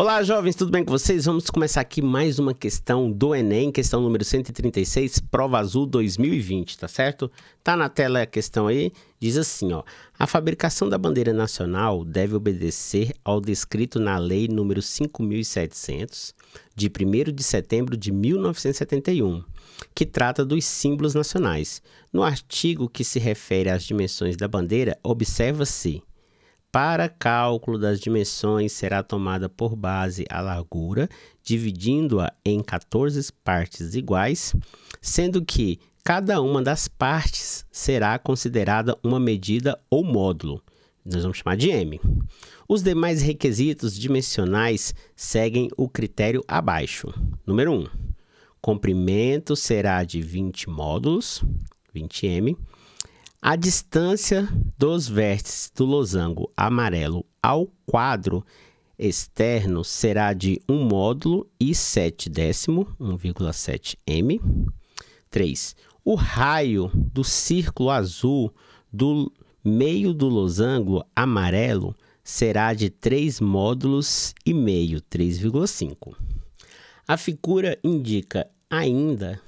Olá, jovens, tudo bem com vocês? Vamos começar aqui mais uma questão do Enem, questão número 136, prova azul 2020, tá certo? Tá na tela a questão aí, diz assim, ó: A fabricação da bandeira nacional deve obedecer ao descrito na lei número 5700 de 1 de setembro de 1971, que trata dos símbolos nacionais. No artigo que se refere às dimensões da bandeira, observa-se para cálculo das dimensões, será tomada por base a largura, dividindo-a em 14 partes iguais, sendo que cada uma das partes será considerada uma medida ou módulo. Nós vamos chamar de M. Os demais requisitos dimensionais seguem o critério abaixo. Número 1. Comprimento será de 20 módulos, 20M a distância dos vértices do losango amarelo ao quadro externo será de 1 módulo e 7 décimo, 1,7 m. 3. O raio do círculo azul do meio do losango amarelo será de 3 módulos e meio, 3,5. A figura indica ainda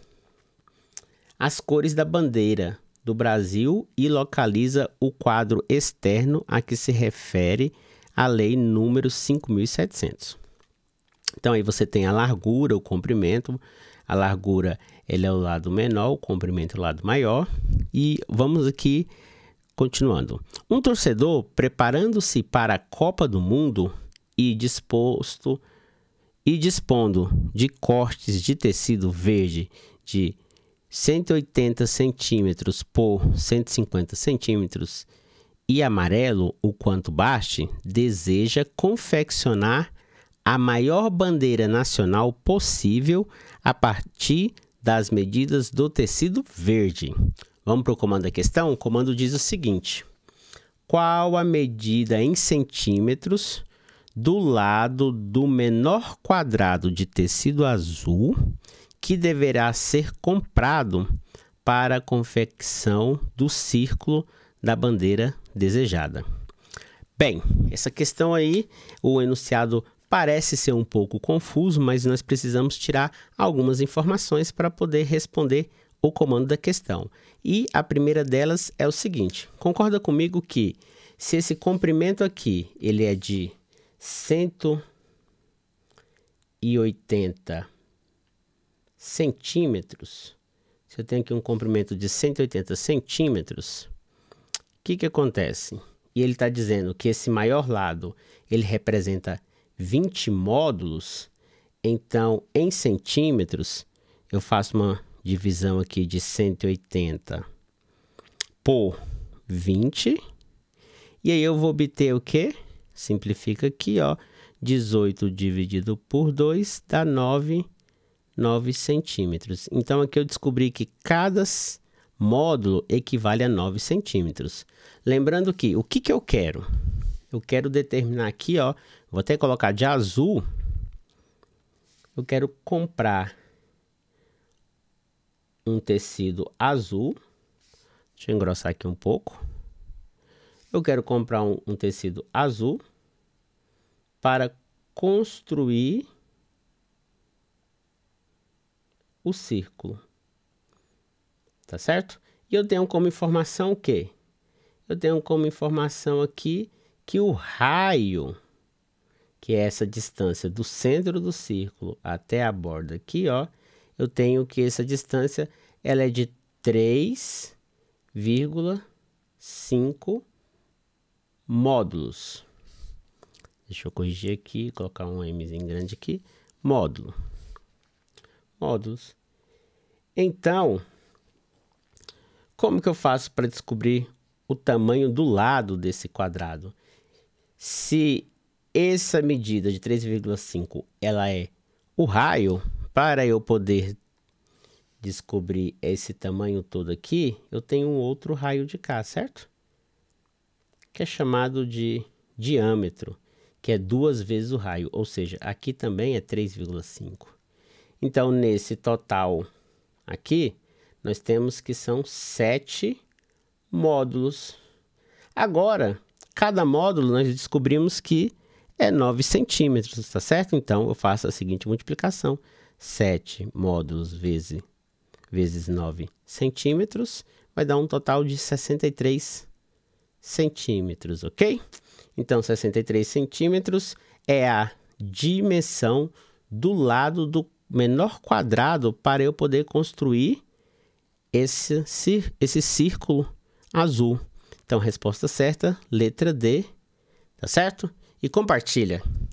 as cores da bandeira do Brasil e localiza o quadro externo a que se refere a lei número 5700. Então aí você tem a largura, o comprimento, a largura ele é o lado menor, o comprimento é o lado maior e vamos aqui continuando. Um torcedor preparando-se para a Copa do Mundo e disposto e dispondo de cortes de tecido verde de 180 centímetros por 150 centímetros e amarelo, o quanto baste, deseja confeccionar a maior bandeira nacional possível a partir das medidas do tecido verde. Vamos para o comando da questão? O comando diz o seguinte: qual a medida em centímetros do lado do menor quadrado de tecido azul que deverá ser comprado para a confecção do círculo da bandeira desejada. Bem, essa questão aí, o enunciado parece ser um pouco confuso, mas nós precisamos tirar algumas informações para poder responder o comando da questão. E a primeira delas é o seguinte: concorda comigo que se esse comprimento aqui ele é de 180 centímetros, se eu tenho aqui um comprimento de 180 centímetros, o que, que acontece? E ele está dizendo que esse maior lado ele representa 20 módulos, então em centímetros eu faço uma divisão aqui de 180 por 20, e aí eu vou obter o que? Simplifica aqui, ó, 18 dividido por 2 dá 9 9 centímetros. Então aqui eu descobri que cada módulo equivale a 9 centímetros. Lembrando que o que, que eu quero? Eu quero determinar aqui, ó, vou até colocar de azul. Eu quero comprar um tecido azul. Deixa eu engrossar aqui um pouco. Eu quero comprar um, um tecido azul para construir o círculo. Tá certo? E eu tenho como informação o quê? Eu tenho como informação aqui que o raio, que é essa distância do centro do círculo até a borda aqui, ó, eu tenho que essa distância ela é de 3,5 módulos. Deixa eu corrigir aqui, colocar um Mzinho grande aqui. Módulo módulos. Então, como que eu faço para descobrir o tamanho do lado desse quadrado? Se essa medida de 3,5 ela é o raio, para eu poder descobrir esse tamanho todo aqui, eu tenho um outro raio de cá, certo? Que é chamado de diâmetro, que é duas vezes o raio, ou seja, aqui também é 3,5. Então, nesse total aqui, nós temos que são sete módulos. Agora, cada módulo nós descobrimos que é 9 centímetros, tá certo? Então, eu faço a seguinte multiplicação. 7 módulos vezes, vezes 9 centímetros vai dar um total de 63 centímetros, ok? Então, 63 centímetros é a dimensão do lado do menor quadrado para eu poder construir esse, esse círculo azul. Então, resposta certa, letra D, tá certo? E compartilha.